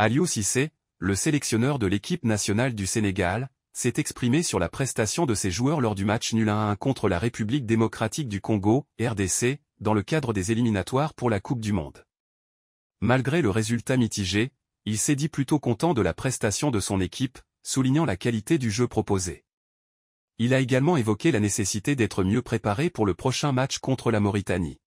Alio Sissé, le sélectionneur de l'équipe nationale du Sénégal, s'est exprimé sur la prestation de ses joueurs lors du match nul 1 contre la République démocratique du Congo, RDC, dans le cadre des éliminatoires pour la Coupe du Monde. Malgré le résultat mitigé, il s'est dit plutôt content de la prestation de son équipe, soulignant la qualité du jeu proposé. Il a également évoqué la nécessité d'être mieux préparé pour le prochain match contre la Mauritanie.